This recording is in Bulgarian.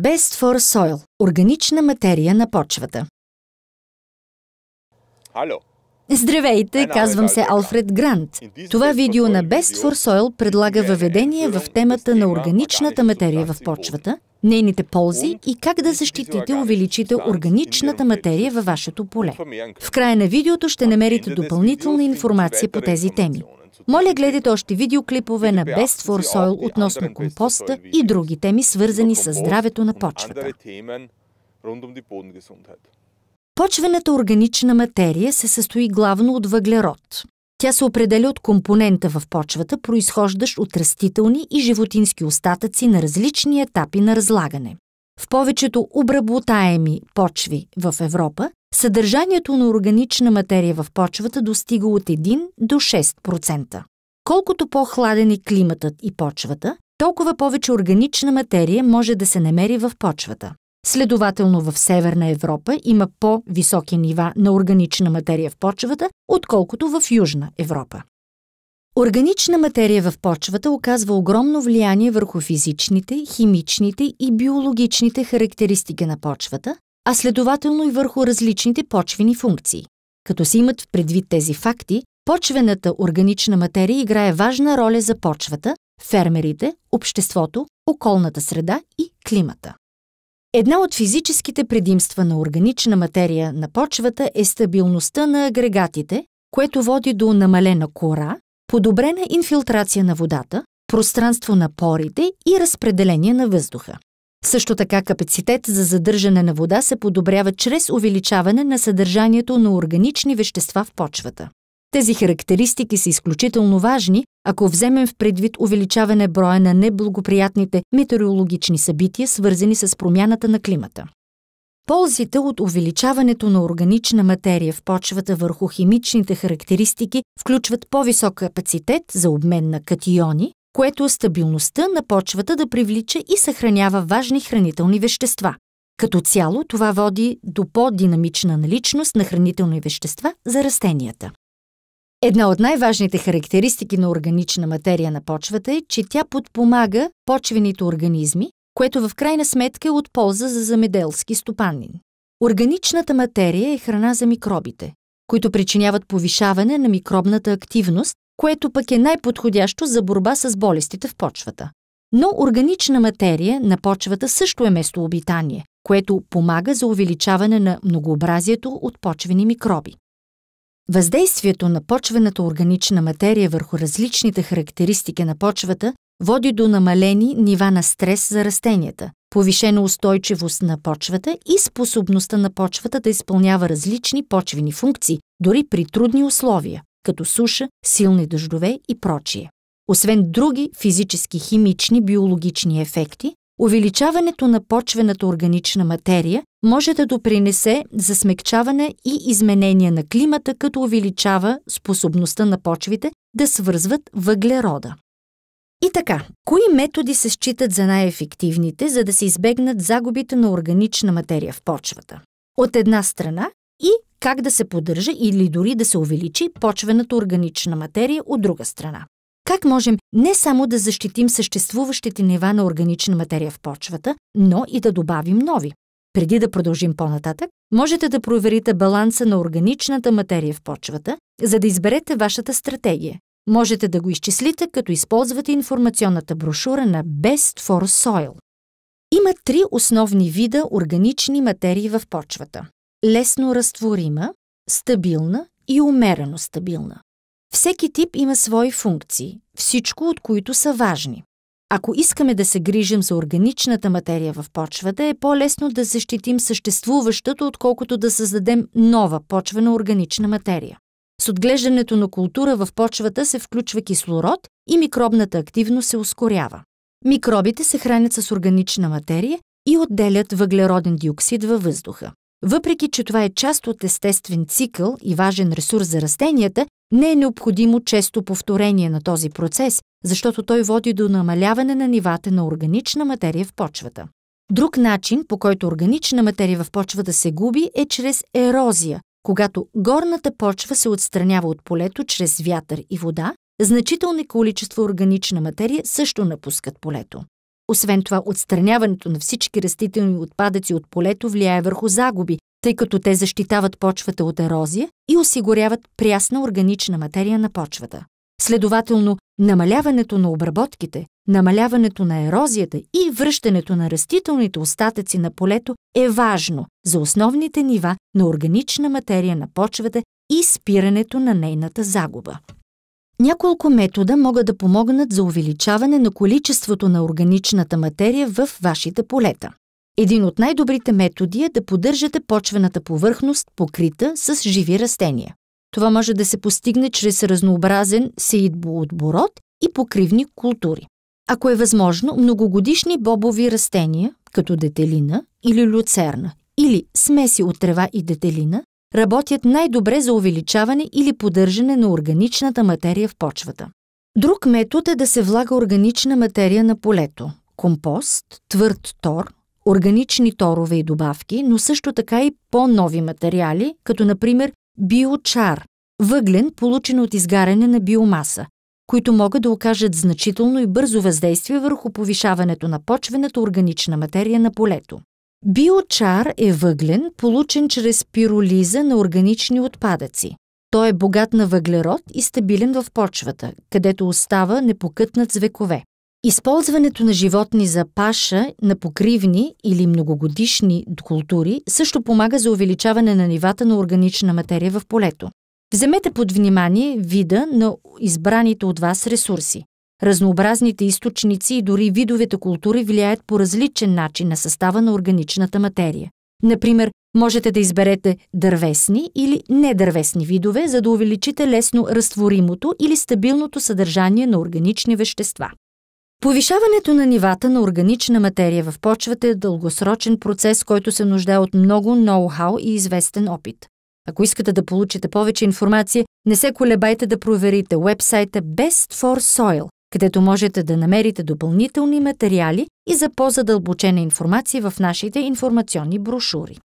Best for Soil – органична материя на почвата. Хало! Здравейте, казвам се Алфред Грант. Това видео на Best for Soil предлага е въведение в темата на органичната материя в почвата, нейните ползи и как да защитите увеличите органичната материя във вашето поле. В края на видеото ще намерите допълнителна информация по тези теми. Моля гледайте още видеоклипове на Best for Soil относно компоста и други теми, свързани с здравето на почвата. Почвената органична материя се състои главно от въглерод. Тя се определя от компонента в почвата, произхождащ от растителни и животински остатъци на различни етапи на разлагане. В повечето обработаеми почви в Европа съдържанието на органична материя в почвата достига от 1 до 6%. Колкото по-хладен е климатът и почвата, толкова повече органична материя може да се намери в почвата. Следователно в Северна Европа има по-високи нива на органична материя в почвата, отколкото в Южна Европа. Органична материя в почвата оказва огромно влияние върху физичните, химичните и биологичните характеристики на почвата, а следователно и върху различните почвени функции. Като се имат в предвид тези факти, почвената органична материя играе важна роля за почвата, фермерите, обществото, околната среда и климата. Една от физическите предимства на органична материя на почвата е стабилността на агрегатите, което води до намалена кора, подобрена инфилтрация на водата, пространство на порите и разпределение на въздуха. Също така капацитет за задържане на вода се подобрява чрез увеличаване на съдържанието на органични вещества в почвата. Тези характеристики са изключително важни, ако вземем в предвид увеличаване броя на неблагоприятните метеорологични събития, свързани с промяната на климата. Ползите от увеличаването на органична материя в почвата върху химичните характеристики включват по-висок капацитет за обмен на катиони, което стабилността на почвата да привлича и съхранява важни хранителни вещества. Като цяло това води до по-динамична наличност на хранителни вещества за растенията. Една от най-важните характеристики на органична материя на почвата е, че тя подпомага почвените организми, което в крайна сметка е от полза за замеделски стопанин. Органичната материя е храна за микробите, които причиняват повишаване на микробната активност което пък е най-подходящо за борба с болестите в почвата. Но органична материя на почвата също е местообитание, което помага за увеличаване на многообразието от почвени микроби. Въздействието на почвената органична материя върху различните характеристики на почвата води до намалени нива на стрес за растенията, повишена устойчивост на почвата и способността на почвата да изпълнява различни почвени функции, дори при трудни условия като суша, силни дъждове и прочие. Освен други физически, химични, биологични ефекти, увеличаването на почвената органична материя може да допринесе за смекчаване и изменение на климата, като увеличава способността на почвите да свързват въглерода. И така, кои методи се считат за най-ефективните, за да се избегнат загубите на органична материя в почвата? От една страна, и как да се поддържа или дори да се увеличи почвената органична материя от друга страна. Как можем не само да защитим съществуващите нива на органична материя в почвата, но и да добавим нови? Преди да продължим по-нататък, можете да проверите баланса на органичната материя в почвата, за да изберете вашата стратегия. Можете да го изчислите, като използвате информационната брошура на Best for Soil. Има три основни вида органични материи в почвата лесно разтворима, стабилна и умерено стабилна. Всеки тип има свои функции, всичко от които са важни. Ако искаме да се грижим за органичната материя в почвата, е по-лесно да защитим съществуващата, отколкото да създадем нова почвена органична материя. С отглеждането на култура в почвата се включва кислород и микробната активност се ускорява. Микробите се хранят с органична материя и отделят въглероден диоксид във въздуха. Въпреки, че това е част от естествен цикъл и важен ресурс за растенията, не е необходимо често повторение на този процес, защото той води до намаляване на нивата на органична материя в почвата. Друг начин, по който органична материя в почвата се губи, е чрез ерозия. Когато горната почва се отстранява от полето чрез вятър и вода, значителни количества органична материя също напускат полето. Освен това, отстраняването на всички растителни отпадъци от полето влияе върху загуби, тъй като те защитават почвата от ерозия и осигуряват прясна органична материя на почвата. Следователно, намаляването на обработките, намаляването на ерозията и връщането на растителните остатъци на полето е важно за основните нива на органична материя на почвата и спирането на нейната загуба. Няколко метода могат да помогнат за увеличаване на количеството на органичната материя в вашите полета. Един от най-добрите методи е да поддържате почвената повърхност покрита с живи растения. Това може да се постигне чрез разнообразен сеидбоотборот и покривни култури. Ако е възможно, многогодишни бобови растения, като детелина или люцерна, или смеси от трева и детелина, работят най-добре за увеличаване или поддържане на органичната материя в почвата. Друг метод е да се влага органична материя на полето – компост, твърд тор, органични торове и добавки, но също така и по-нови материали, като например биочар – въглен, получен от изгаряне на биомаса, които могат да окажат значително и бързо въздействие върху повишаването на почвената органична материя на полето. Биочар е въглен, получен чрез пиролиза на органични отпадъци. Той е богат на въглерод и стабилен в почвата, където остава непокътнат с векове. Използването на животни за паша на покривни или многогодишни култури също помага за увеличаване на нивата на органична материя в полето. Вземете под внимание вида на избраните от вас ресурси. Разнообразните източници и дори видовете култури влияят по различен начин на състава на органичната материя. Например, можете да изберете дървесни или недървесни видове, за да увеличите лесно разтворимото или стабилното съдържание на органични вещества. Повишаването на нивата на органична материя в почвата е дългосрочен процес, който се нуждае от много ноу-хау и известен опит. Ако искате да получите повече информация, не се колебайте да проверите вебсайта Best for Soil където можете да намерите допълнителни материали и за по-задълбочена информация в нашите информационни брошури.